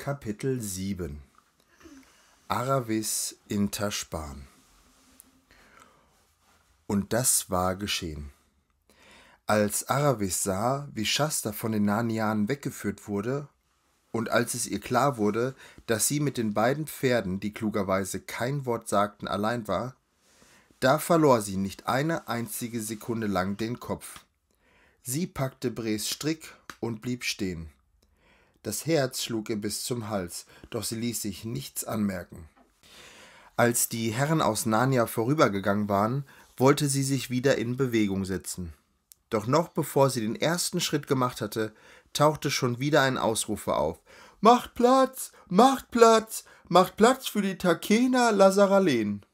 Kapitel 7 Aravis in Taschban Und das war geschehen. Als Aravis sah, wie Shasta von den Nanianen weggeführt wurde, und als es ihr klar wurde, dass sie mit den beiden Pferden, die klugerweise kein Wort sagten, allein war, da verlor sie nicht eine einzige Sekunde lang den Kopf. Sie packte Bres Strick und blieb stehen. Das Herz schlug ihr bis zum Hals, doch sie ließ sich nichts anmerken. Als die Herren aus Narnia vorübergegangen waren, wollte sie sich wieder in Bewegung setzen. Doch noch bevor sie den ersten Schritt gemacht hatte, tauchte schon wieder ein Ausrufer auf. Macht Platz, macht Platz, macht Platz für die Takena Lazaralen.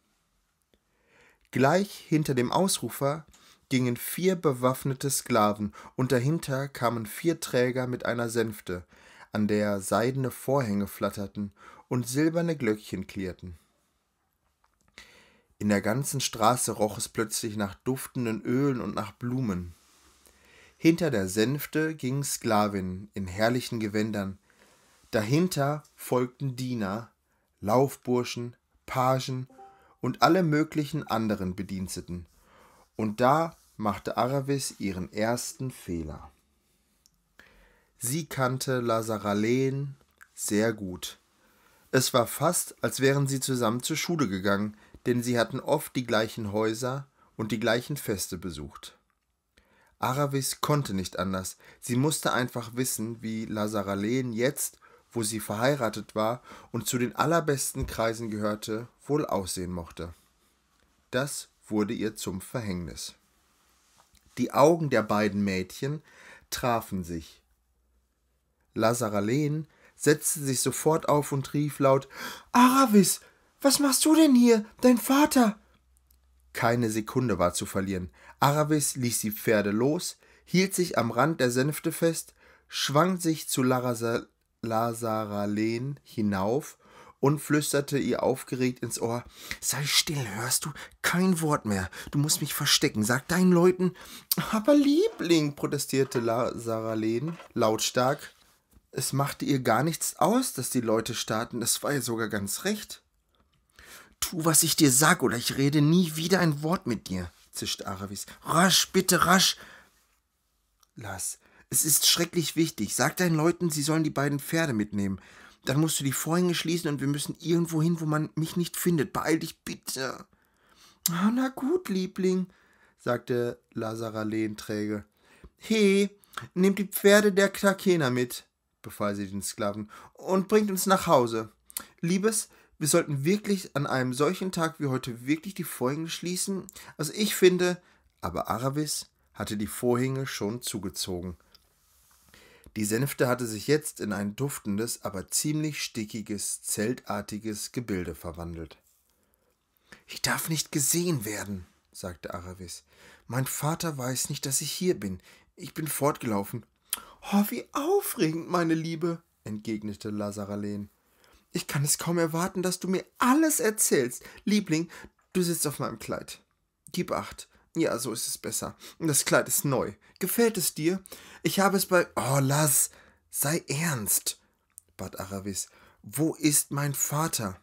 Gleich hinter dem Ausrufer gingen vier bewaffnete Sklaven und dahinter kamen vier Träger mit einer Sänfte, an der seidene Vorhänge flatterten und silberne Glöckchen klirrten. In der ganzen Straße roch es plötzlich nach duftenden Ölen und nach Blumen. Hinter der Sänfte ging Sklavin in herrlichen Gewändern, dahinter folgten Diener, Laufburschen, Pagen und alle möglichen anderen Bediensteten, und da machte Aravis ihren ersten Fehler. Sie kannte Lazaralen sehr gut. Es war fast, als wären sie zusammen zur Schule gegangen, denn sie hatten oft die gleichen Häuser und die gleichen Feste besucht. Aravis konnte nicht anders. Sie musste einfach wissen, wie Lazaralen jetzt, wo sie verheiratet war und zu den allerbesten Kreisen gehörte, wohl aussehen mochte. Das wurde ihr zum Verhängnis. Die Augen der beiden Mädchen trafen sich Lazaralen setzte sich sofort auf und rief laut Aravis, was machst du denn hier? Dein Vater. Keine Sekunde war zu verlieren. Aravis ließ die Pferde los, hielt sich am Rand der Sänfte fest, schwang sich zu Lazaralen Lazara hinauf und flüsterte ihr aufgeregt ins Ohr: Sei still, hörst du? Kein Wort mehr. Du musst mich verstecken. Sag deinen Leuten. Aber Liebling, protestierte Lazaralen lautstark. Es machte ihr gar nichts aus, dass die Leute starten, es war ihr sogar ganz recht. Tu, was ich dir sag, oder ich rede nie wieder ein Wort mit dir, zischte Aravis. Rasch, bitte rasch. Lars, es ist schrecklich wichtig. Sag deinen Leuten, sie sollen die beiden Pferde mitnehmen. Dann musst du die Vorhänge schließen und wir müssen irgendwo hin, wo man mich nicht findet. Beeil dich bitte. Oh, na gut, Liebling, sagte Lazara lehnträge. He, nimm die Pferde der Krakena mit befahl sie den Sklaven, und bringt uns nach Hause. Liebes, wir sollten wirklich an einem solchen Tag wie heute wirklich die Vorhänge schließen. Also ich finde, aber Aravis hatte die Vorhänge schon zugezogen. Die Sänfte hatte sich jetzt in ein duftendes, aber ziemlich stickiges, zeltartiges Gebilde verwandelt. Ich darf nicht gesehen werden, sagte Aravis. Mein Vater weiß nicht, dass ich hier bin. Ich bin fortgelaufen Oh, wie aufregend, meine Liebe, entgegnete Lazaralen. Ich kann es kaum erwarten, dass du mir alles erzählst. Liebling, du sitzt auf meinem Kleid. Gib acht. Ja, so ist es besser. Das Kleid ist neu. Gefällt es dir? Ich habe es bei. Oh, lass! Sei ernst! bat Aravis. Wo ist mein Vater?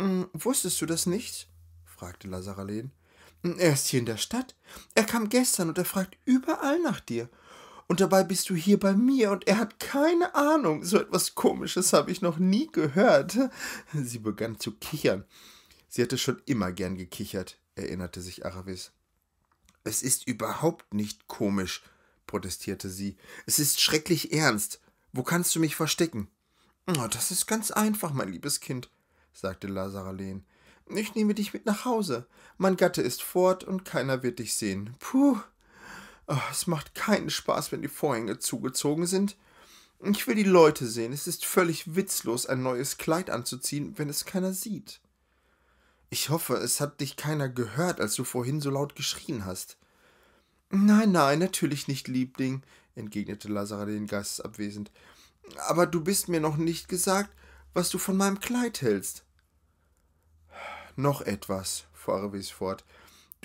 Hm, wusstest du das nicht? fragte Lazaralen. Hm, er ist hier in der Stadt. Er kam gestern und er fragt überall nach dir. Und dabei bist du hier bei mir und er hat keine Ahnung. So etwas Komisches habe ich noch nie gehört. Sie begann zu kichern. Sie hatte schon immer gern gekichert, erinnerte sich Aravis. Es ist überhaupt nicht komisch, protestierte sie. Es ist schrecklich ernst. Wo kannst du mich verstecken? Oh, das ist ganz einfach, mein liebes Kind, sagte Lazaralen. Ich nehme dich mit nach Hause. Mein Gatte ist fort und keiner wird dich sehen. Puh. Ah, es macht keinen Spaß, wenn die Vorhänge zugezogen sind. Ich will die Leute sehen. Es ist völlig witzlos, ein neues Kleid anzuziehen, wenn es keiner sieht. Ich hoffe, es hat dich keiner gehört, als du vorhin so laut geschrien hast. Nein, nein, natürlich nicht, Liebling, entgegnete Lazara den Geist abwesend. Aber du bist mir noch nicht gesagt, was du von meinem Kleid hältst. Noch etwas, fuhr Aravis fort.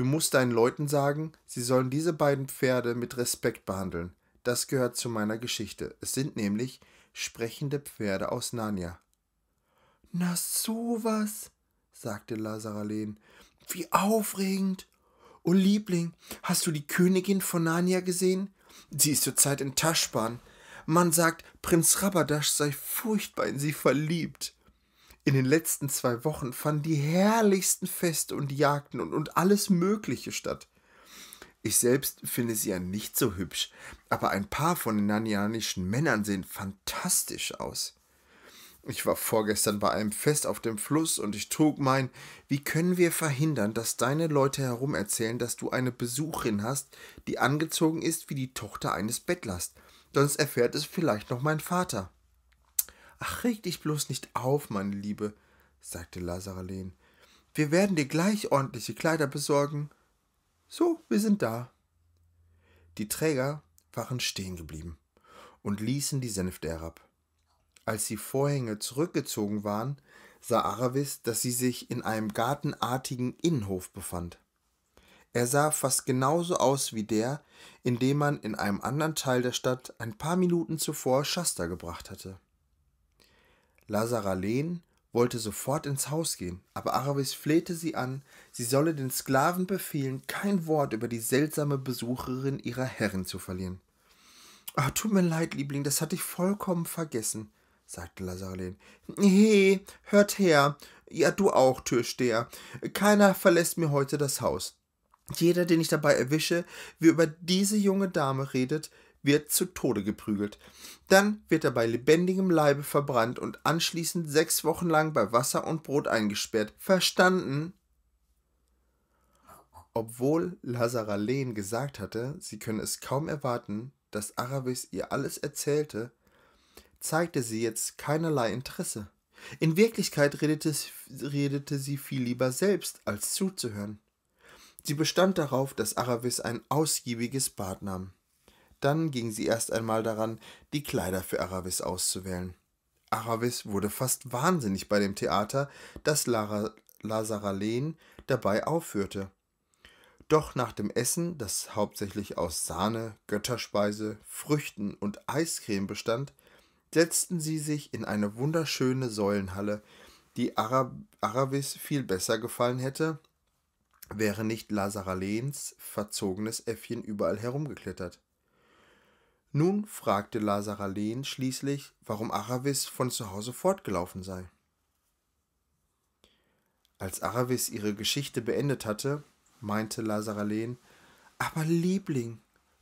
Du musst deinen Leuten sagen, sie sollen diese beiden Pferde mit Respekt behandeln. Das gehört zu meiner Geschichte. Es sind nämlich sprechende Pferde aus Narnia. Na sowas, sagte Lazaralen. Wie aufregend. O oh Liebling, hast du die Königin von Narnia gesehen? Sie ist zurzeit in Taschban. Man sagt, Prinz Rabadasch sei furchtbar in sie verliebt in den letzten zwei Wochen fanden die herrlichsten Feste und Jagden und, und alles Mögliche statt. Ich selbst finde sie ja nicht so hübsch, aber ein paar von den nanianischen Männern sehen fantastisch aus. Ich war vorgestern bei einem Fest auf dem Fluss und ich trug mein, wie können wir verhindern, dass deine Leute herumerzählen, dass du eine Besucherin hast, die angezogen ist wie die Tochter eines Bettlers, sonst erfährt es vielleicht noch mein Vater. Ach, reg dich bloß nicht auf, meine Liebe, sagte Lazarelin. Wir werden dir gleich ordentliche Kleider besorgen. So, wir sind da. Die Träger waren stehen geblieben und ließen die Sänfte herab. Als die Vorhänge zurückgezogen waren, sah Aravis, dass sie sich in einem gartenartigen Innenhof befand. Er sah fast genauso aus wie der, in dem man in einem anderen Teil der Stadt ein paar Minuten zuvor Shasta gebracht hatte. Lazaralen wollte sofort ins Haus gehen, aber Aravis flehte sie an, sie solle den Sklaven befehlen, kein Wort über die seltsame Besucherin ihrer Herrin zu verlieren. Ach, tut mir leid, Liebling, das hatte ich vollkommen vergessen, sagte Lazarlen. He, hört her. Ja, du auch, Türsteher. Keiner verlässt mir heute das Haus. Jeder, den ich dabei erwische, wie über diese junge Dame redet, wird zu Tode geprügelt. Dann wird er bei lebendigem Leibe verbrannt und anschließend sechs Wochen lang bei Wasser und Brot eingesperrt. Verstanden? Obwohl Lazara Lehn gesagt hatte, sie könne es kaum erwarten, dass Aravis ihr alles erzählte, zeigte sie jetzt keinerlei Interesse. In Wirklichkeit redete, redete sie viel lieber selbst, als zuzuhören. Sie bestand darauf, dass Aravis ein ausgiebiges Bad nahm. Dann ging sie erst einmal daran, die Kleider für Aravis auszuwählen. Aravis wurde fast wahnsinnig bei dem Theater, das Lara, Lazaralen dabei aufführte. Doch nach dem Essen, das hauptsächlich aus Sahne, Götterspeise, Früchten und Eiscreme bestand, setzten sie sich in eine wunderschöne Säulenhalle, die Arab Aravis viel besser gefallen hätte, wäre nicht Lazaralens verzogenes Äffchen überall herumgeklettert. Nun fragte Lazaralen schließlich, warum Aravis von zu Hause fortgelaufen sei. Als Aravis ihre Geschichte beendet hatte, meinte Lazaralen, aber Liebling,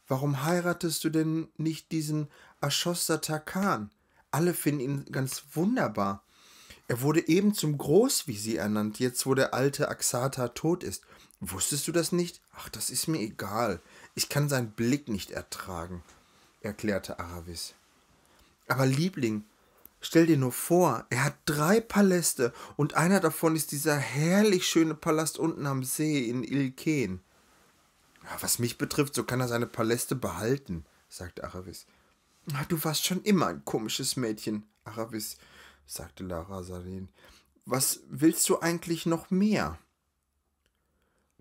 warum heiratest du denn nicht diesen Ashossa Takan? Alle finden ihn ganz wunderbar. Er wurde eben zum Großvisier ernannt, jetzt wo der alte Aksata tot ist. Wusstest du das nicht? Ach, das ist mir egal. Ich kann seinen Blick nicht ertragen erklärte Aravis. Aber Liebling, stell dir nur vor, er hat drei Paläste und einer davon ist dieser herrlich schöne Palast unten am See in Ilken. Ja, was mich betrifft, so kann er seine Paläste behalten, sagte Aravis. du warst schon immer ein komisches Mädchen, Aravis, sagte Lara Salin. Was willst du eigentlich noch mehr?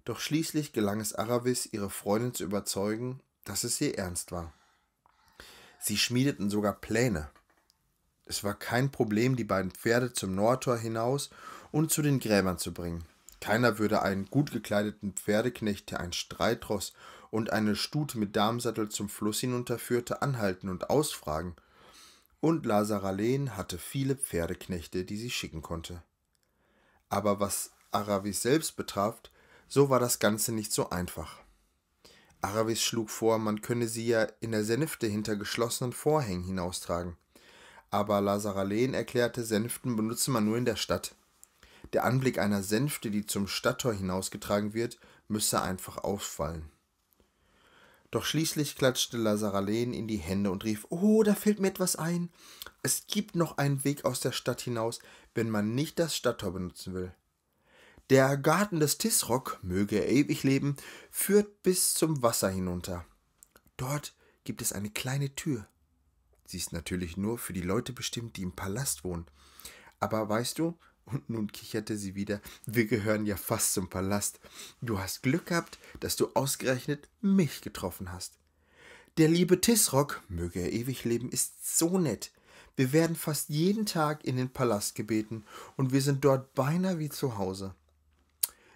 Doch schließlich gelang es Aravis, ihre Freundin zu überzeugen, dass es ihr ernst war. Sie schmiedeten sogar Pläne. Es war kein Problem, die beiden Pferde zum Nordtor hinaus und zu den Gräbern zu bringen. Keiner würde einen gut gekleideten Pferdeknecht, der ein Streitross und eine Stute mit Darmsattel zum Fluss hinunterführte, anhalten und ausfragen. Und Lazaralen hatte viele Pferdeknechte, die sie schicken konnte. Aber was Aravis selbst betraf, so war das Ganze nicht so einfach. Aravis schlug vor, man könne sie ja in der Sänfte hinter geschlossenen Vorhängen hinaustragen. Aber Lazaralen erklärte, Sänften benutze man nur in der Stadt. Der Anblick einer Sänfte, die zum Stadttor hinausgetragen wird, müsse einfach auffallen. Doch schließlich klatschte Lazaralen in die Hände und rief, Oh, da fällt mir etwas ein. Es gibt noch einen Weg aus der Stadt hinaus, wenn man nicht das Stadttor benutzen will. Der Garten des Tisrock, möge er ewig leben, führt bis zum Wasser hinunter. Dort gibt es eine kleine Tür. Sie ist natürlich nur für die Leute bestimmt, die im Palast wohnen. Aber weißt du, und nun kicherte sie wieder, wir gehören ja fast zum Palast. Du hast Glück gehabt, dass du ausgerechnet mich getroffen hast. Der liebe Tisrock, möge er ewig leben, ist so nett. Wir werden fast jeden Tag in den Palast gebeten und wir sind dort beinahe wie zu Hause.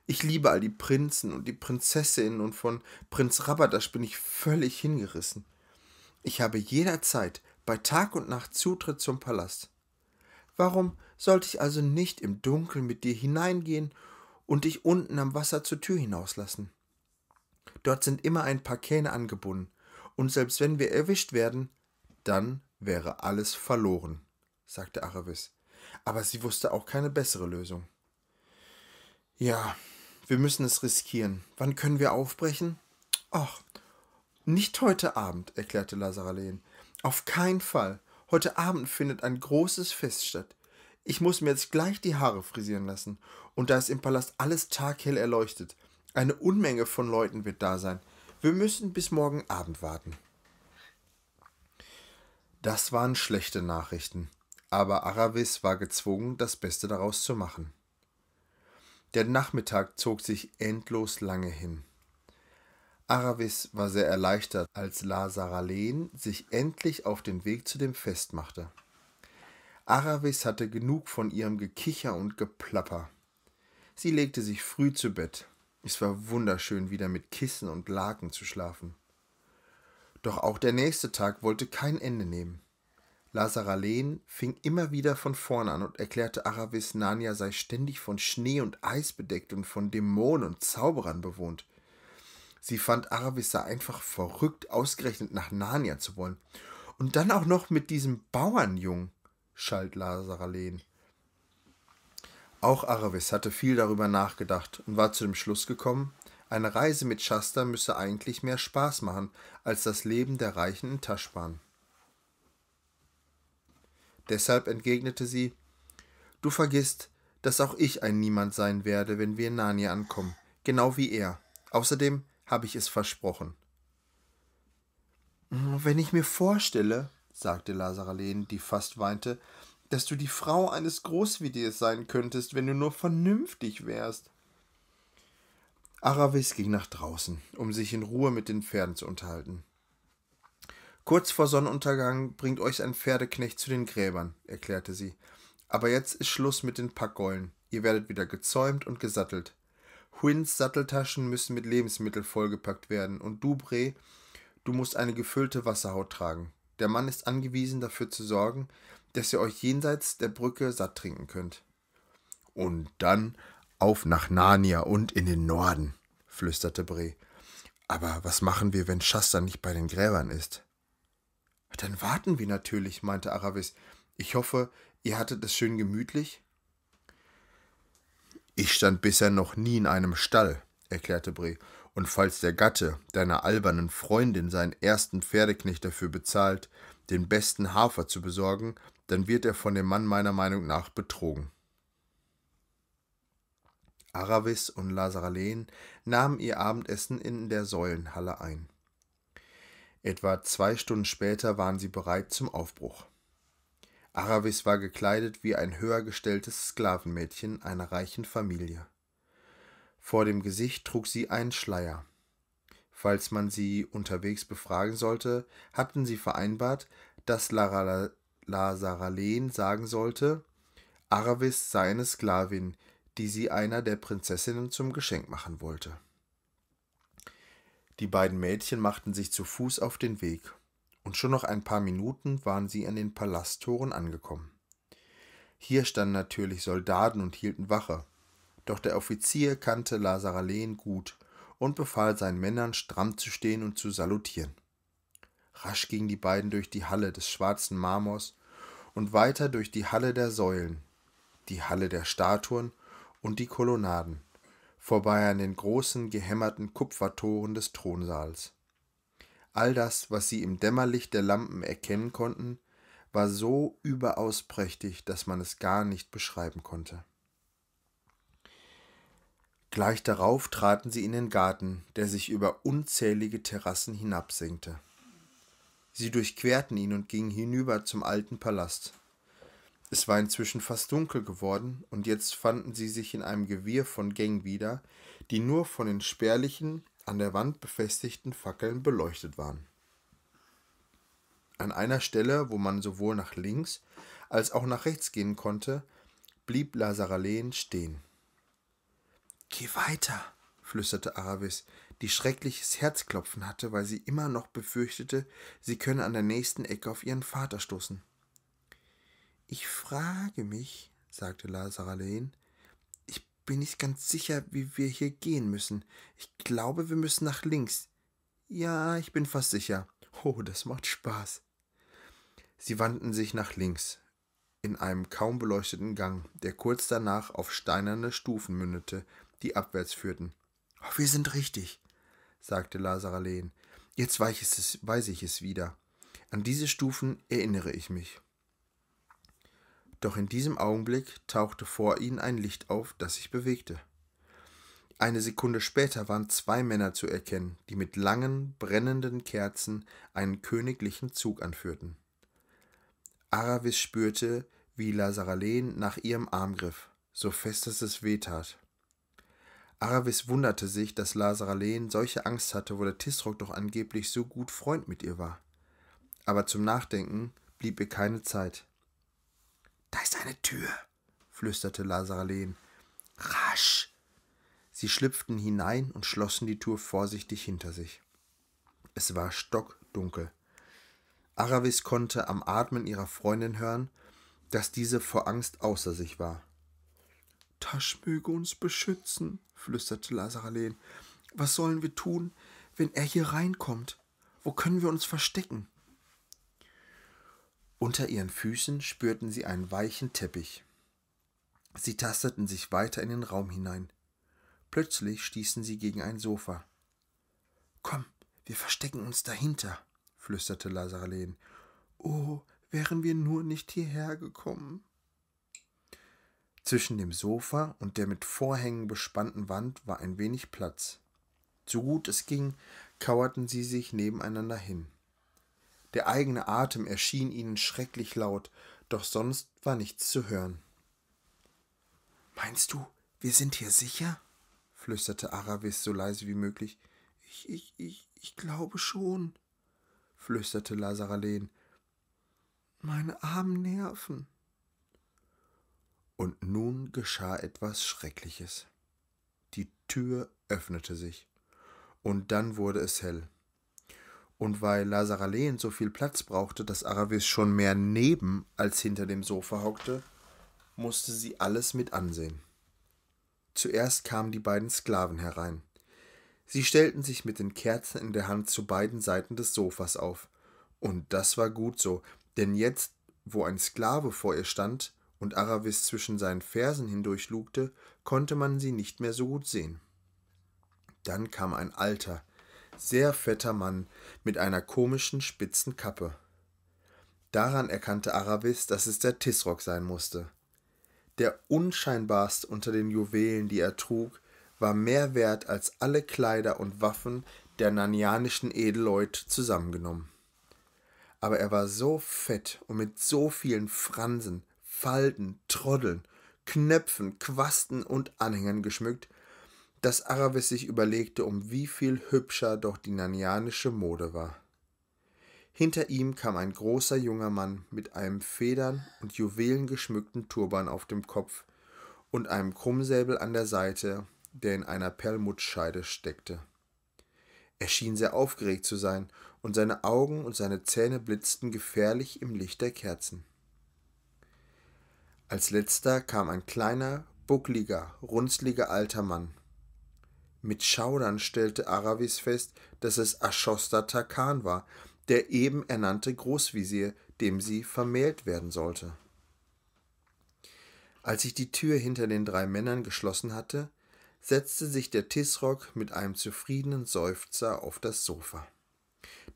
Ich liebe all die Prinzen und die Prinzessinnen und von Prinz Rabadasch bin ich völlig hingerissen. Ich habe jederzeit bei Tag und Nacht Zutritt zum Palast. Warum sollte ich also nicht im Dunkeln mit dir hineingehen und dich unten am Wasser zur Tür hinauslassen? Dort sind immer ein paar Kähne angebunden, und selbst wenn wir erwischt werden, dann wäre alles verloren, sagte Aravis. Aber sie wusste auch keine bessere Lösung. Ja, wir müssen es riskieren. Wann können wir aufbrechen? Ach, nicht heute Abend, erklärte Lazaralen. Auf keinen Fall. Heute Abend findet ein großes Fest statt. Ich muss mir jetzt gleich die Haare frisieren lassen. Und da ist im Palast alles taghell erleuchtet. Eine Unmenge von Leuten wird da sein. Wir müssen bis morgen Abend warten. Das waren schlechte Nachrichten, aber Aravis war gezwungen, das Beste daraus zu machen. Der Nachmittag zog sich endlos lange hin. Aravis war sehr erleichtert, als Lazaralen sich endlich auf den Weg zu dem Fest machte. Aravis hatte genug von ihrem Gekicher und Geplapper. Sie legte sich früh zu Bett. Es war wunderschön, wieder mit Kissen und Laken zu schlafen. Doch auch der nächste Tag wollte kein Ende nehmen. Lazaralen fing immer wieder von vorn an und erklärte Aravis, Narnia sei ständig von Schnee und Eis bedeckt und von Dämonen und Zauberern bewohnt. Sie fand Aravis sei einfach verrückt, ausgerechnet nach Narnia zu wollen. Und dann auch noch mit diesem Bauernjungen, schalt Lazaralen. Auch Aravis hatte viel darüber nachgedacht und war zu dem Schluss gekommen, eine Reise mit Shasta müsse eigentlich mehr Spaß machen als das Leben der Reichen in Taschban. Deshalb entgegnete sie Du vergisst, dass auch ich ein Niemand sein werde, wenn wir in Narnia ankommen, genau wie er. Außerdem habe ich es versprochen. Hm, wenn ich mir vorstelle, sagte Lazaralene, die fast weinte, dass du die Frau eines Großvideos sein könntest, wenn du nur vernünftig wärst. Aravis ging nach draußen, um sich in Ruhe mit den Pferden zu unterhalten. Kurz vor Sonnenuntergang bringt euch ein Pferdeknecht zu den Gräbern, erklärte sie. Aber jetzt ist Schluss mit den Packgollen. Ihr werdet wieder gezäumt und gesattelt. Huins Satteltaschen müssen mit Lebensmittel vollgepackt werden und du, Bre, du musst eine gefüllte Wasserhaut tragen. Der Mann ist angewiesen, dafür zu sorgen, dass ihr euch jenseits der Brücke satt trinken könnt. Und dann auf nach Narnia und in den Norden, flüsterte Bre. Aber was machen wir, wenn Shasta nicht bei den Gräbern ist? Dann warten wir natürlich, meinte Aravis. Ich hoffe, ihr hattet es schön gemütlich. Ich stand bisher noch nie in einem Stall, erklärte Bree. Und falls der Gatte deiner albernen Freundin seinen ersten Pferdeknecht dafür bezahlt, den besten Hafer zu besorgen, dann wird er von dem Mann meiner Meinung nach betrogen. Aravis und Lazaralen nahmen ihr Abendessen in der Säulenhalle ein. Etwa zwei Stunden später waren sie bereit zum Aufbruch. Aravis war gekleidet wie ein höher gestelltes Sklavenmädchen einer reichen Familie. Vor dem Gesicht trug sie einen Schleier. Falls man sie unterwegs befragen sollte, hatten sie vereinbart, dass Lazaralen sagen sollte, Aravis sei eine Sklavin, die sie einer der Prinzessinnen zum Geschenk machen wollte. Die beiden Mädchen machten sich zu Fuß auf den Weg, und schon nach ein paar Minuten waren sie an den Palasttoren angekommen. Hier standen natürlich Soldaten und hielten Wache, doch der Offizier kannte Lazaralen gut und befahl seinen Männern, stramm zu stehen und zu salutieren. Rasch gingen die beiden durch die Halle des schwarzen Marmors und weiter durch die Halle der Säulen, die Halle der Statuen und die Kolonnaden vorbei an den großen gehämmerten Kupfertoren des Thronsaals. All das, was sie im Dämmerlicht der Lampen erkennen konnten, war so überaus prächtig, dass man es gar nicht beschreiben konnte. Gleich darauf traten sie in den Garten, der sich über unzählige Terrassen hinabsenkte. Sie durchquerten ihn und gingen hinüber zum alten Palast. Es war inzwischen fast dunkel geworden, und jetzt fanden sie sich in einem Gewirr von Gängen wieder, die nur von den spärlichen, an der Wand befestigten Fackeln beleuchtet waren. An einer Stelle, wo man sowohl nach links als auch nach rechts gehen konnte, blieb Lazaralen stehen. Geh weiter, flüsterte Aravis, die schreckliches Herzklopfen hatte, weil sie immer noch befürchtete, sie könne an der nächsten Ecke auf ihren Vater stoßen. Ich frage mich, sagte Lazaralein, ich bin nicht ganz sicher, wie wir hier gehen müssen. Ich glaube, wir müssen nach links. Ja, ich bin fast sicher. Oh, das macht Spaß. Sie wandten sich nach links, in einem kaum beleuchteten Gang, der kurz danach auf steinerne Stufen mündete, die abwärts führten. Oh, wir sind richtig, sagte Lazaralen. Jetzt weiß ich es wieder. An diese Stufen erinnere ich mich. Doch in diesem Augenblick tauchte vor ihnen ein Licht auf, das sich bewegte. Eine Sekunde später waren zwei Männer zu erkennen, die mit langen, brennenden Kerzen einen königlichen Zug anführten. Aravis spürte, wie Lazaralen nach ihrem Arm griff, so fest dass es wehtat. Aravis wunderte sich, dass Lazaralen solche Angst hatte, wo der Tisrock doch angeblich so gut Freund mit ihr war. Aber zum Nachdenken blieb ihr keine Zeit. Da ist eine Tür, flüsterte Lazarlen. Rasch! Sie schlüpften hinein und schlossen die Tür vorsichtig hinter sich. Es war stockdunkel. Aravis konnte am Atmen ihrer Freundin hören, dass diese vor Angst außer sich war. Tasch möge uns beschützen, flüsterte Lazaralen. Was sollen wir tun, wenn er hier reinkommt? Wo können wir uns verstecken? Unter ihren Füßen spürten sie einen weichen Teppich. Sie tasteten sich weiter in den Raum hinein. Plötzlich stießen sie gegen ein Sofa. Komm, wir verstecken uns dahinter, flüsterte Lazarlen. Oh, wären wir nur nicht hierher gekommen. Zwischen dem Sofa und der mit Vorhängen bespannten Wand war ein wenig Platz. So gut es ging, kauerten sie sich nebeneinander hin. Der eigene Atem erschien ihnen schrecklich laut, doch sonst war nichts zu hören. Meinst du, wir sind hier sicher? flüsterte Aravis so leise wie möglich. Ich, ich, ich, ich glaube schon, flüsterte Lazaralen. Meine armen Nerven. Und nun geschah etwas Schreckliches. Die Tür öffnete sich, und dann wurde es hell. Und weil Lazaralehen so viel Platz brauchte, dass Aravis schon mehr neben als hinter dem Sofa hockte, musste sie alles mit ansehen. Zuerst kamen die beiden Sklaven herein. Sie stellten sich mit den Kerzen in der Hand zu beiden Seiten des Sofas auf. Und das war gut so, denn jetzt, wo ein Sklave vor ihr stand und Aravis zwischen seinen Fersen hindurch lugte, konnte man sie nicht mehr so gut sehen. Dann kam ein alter, sehr fetter Mann mit einer komischen spitzen Kappe. Daran erkannte Aravis, dass es der Tisrock sein musste. Der unscheinbarste unter den Juwelen, die er trug, war mehr wert als alle Kleider und Waffen der nanianischen Edelleute zusammengenommen. Aber er war so fett und mit so vielen Fransen, Falten, Troddeln, Knöpfen, Quasten und Anhängern geschmückt, dass Aravis sich überlegte, um wie viel hübscher doch die nanianische Mode war. Hinter ihm kam ein großer junger Mann mit einem Federn und juwelengeschmückten Turban auf dem Kopf und einem Krummsäbel an der Seite, der in einer Perlmuttscheide steckte. Er schien sehr aufgeregt zu sein, und seine Augen und seine Zähne blitzten gefährlich im Licht der Kerzen. Als letzter kam ein kleiner, buckliger, runzliger alter Mann. Mit Schaudern stellte Aravis fest, dass es Aschosta Takan war, der eben ernannte Großvisier, dem sie vermählt werden sollte. Als ich die Tür hinter den drei Männern geschlossen hatte, setzte sich der Tisrock mit einem zufriedenen Seufzer auf das Sofa.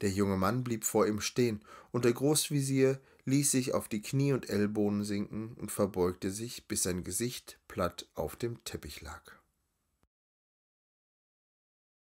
Der junge Mann blieb vor ihm stehen, und der Großvisier ließ sich auf die Knie und Ellbogen sinken und verbeugte sich, bis sein Gesicht platt auf dem Teppich lag.